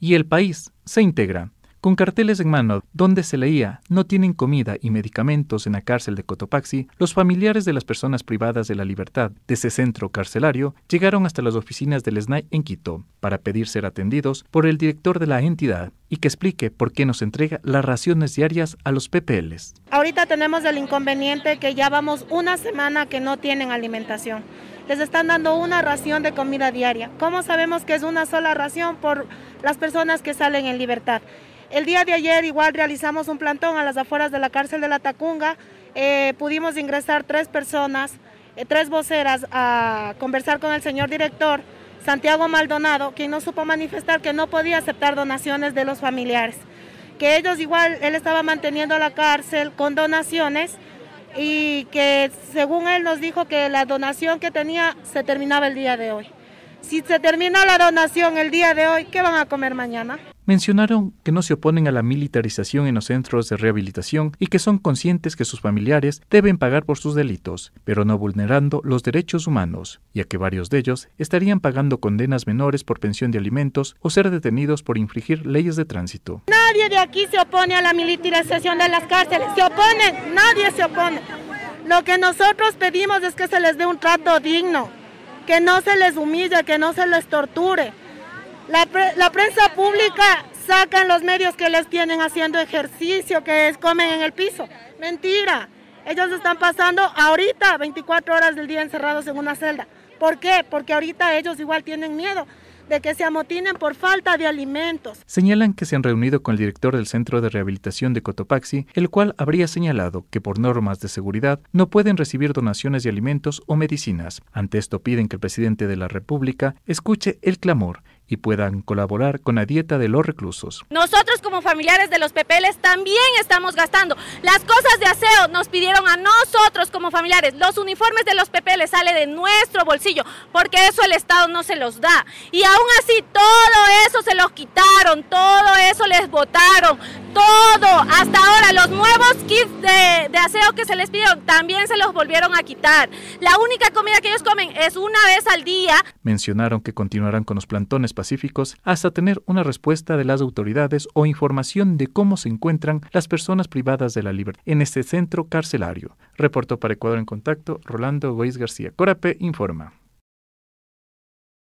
y el país se integra con carteles en mano donde se leía no tienen comida y medicamentos en la cárcel de Cotopaxi, los familiares de las personas privadas de la libertad de ese centro carcelario llegaron hasta las oficinas del SNAI en Quito para pedir ser atendidos por el director de la entidad y que explique por qué nos entrega las raciones diarias a los PPLs. Ahorita tenemos el inconveniente que ya vamos una semana que no tienen alimentación. Les están dando una ración de comida diaria. ¿Cómo sabemos que es una sola ración por las personas que salen en libertad? El día de ayer igual realizamos un plantón a las afueras de la cárcel de La Tacunga. Eh, pudimos ingresar tres personas, eh, tres voceras a conversar con el señor director Santiago Maldonado, quien no supo manifestar que no podía aceptar donaciones de los familiares. Que ellos igual, él estaba manteniendo la cárcel con donaciones y que según él nos dijo que la donación que tenía se terminaba el día de hoy. Si se termina la donación el día de hoy, ¿qué van a comer mañana? Mencionaron que no se oponen a la militarización en los centros de rehabilitación y que son conscientes que sus familiares deben pagar por sus delitos, pero no vulnerando los derechos humanos, ya que varios de ellos estarían pagando condenas menores por pensión de alimentos o ser detenidos por infringir leyes de tránsito. Nadie de aquí se opone a la militarización de las cárceles, se oponen, nadie se opone. Lo que nosotros pedimos es que se les dé un trato digno, que no se les humille, que no se les torture la, prensa pública en los medios que les tienen haciendo ejercicio, que es, comen en el piso. Mentira. Ellos están pasando ahorita 24 horas del día encerrados en una celda. ¿Por qué? Porque ahorita ellos igual tienen miedo de que se amotinen por falta de alimentos. Señalan que se han reunido con el director del Centro de Rehabilitación de Cotopaxi, el cual habría señalado que por normas de seguridad no pueden recibir donaciones de alimentos o medicinas. Ante esto piden que el presidente de la República escuche el clamor y puedan colaborar con la dieta de los reclusos. Nosotros como familiares de los pepeles también estamos gastando. Las cosas de aseo nos pidieron a nosotros como familiares. Los uniformes de los pepeles sale de nuestro bolsillo porque eso el Estado no se los da. Y aún así todo eso se los quitaron, todo eso les botaron, todo. Hasta ahora los nuevos kits de, de aseo que se les pidieron también se los volvieron a quitar. La única comida que ellos comen es una vez al día. Mencionaron que continuarán con los plantones pacíficos hasta tener una respuesta de las autoridades o información de cómo se encuentran las personas privadas de la libertad en este centro carcelario. Reportó para Ecuador en Contacto Rolando Goiz García. Corape informa.